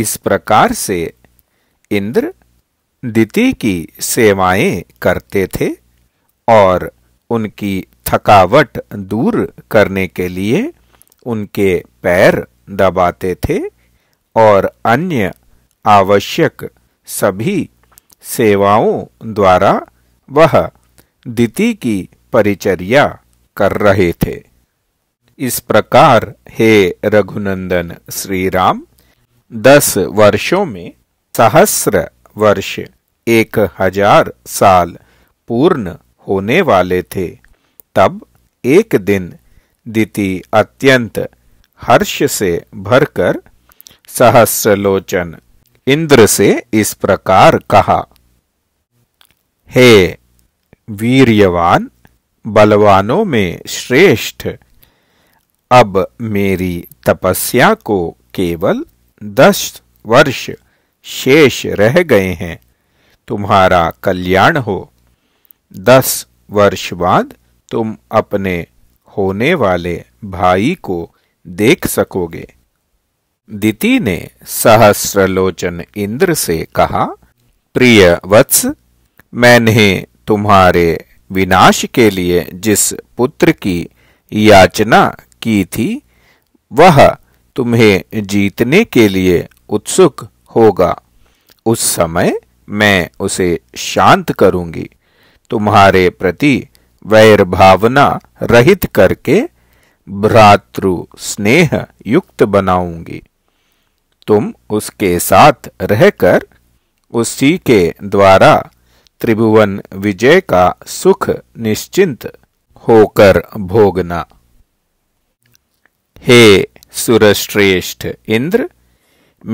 इस प्रकार से इंद्र दिति की सेवाएं करते थे और उनकी थकावट दूर करने के लिए उनके पैर दबाते थे और अन्य आवश्यक सभी सेवाओं द्वारा वह दिति की परिचर्या कर रहे थे इस प्रकार हे रघुनंदन श्री राम दस वर्षों में सहस्र वर्ष एक हजार साल पूर्ण होने वाले थे तब एक दिन दिति अत्यंत हर्ष से भरकर सहस्रलोचन इंद्र से इस प्रकार कहा हे वीर्यवान बलवानों में श्रेष्ठ अब मेरी तपस्या को केवल दस वर्ष शेष रह गए हैं तुम्हारा कल्याण हो दस वर्ष बाद तुम अपने होने वाले भाई को देख सकोगे दिति ने सहस्रलोचन इंद्र से कहा प्रिय वत्स मैंने तुम्हारे विनाश के लिए जिस पुत्र की याचना की थी वह तुम्हें जीतने के लिए उत्सुक होगा उस समय मैं उसे शांत करूंगी तुम्हारे प्रति वैर भावना रहित करके भ्रातृ स्नेह युक्त बनाऊंगी तुम उसके साथ रहकर उसी के द्वारा त्रिभुवन विजय का सुख निश्चिंत होकर भोगना हे सुरश्रेष्ठ इंद्र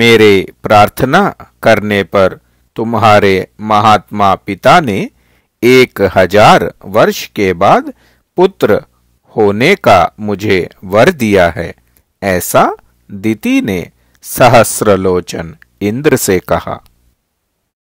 मेरे प्रार्थना करने पर तुम्हारे महात्मा पिता ने एक हजार वर्ष के बाद पुत्र होने का मुझे वर दिया है ऐसा दिति ने सहस्रलोचन इंद्र से कहा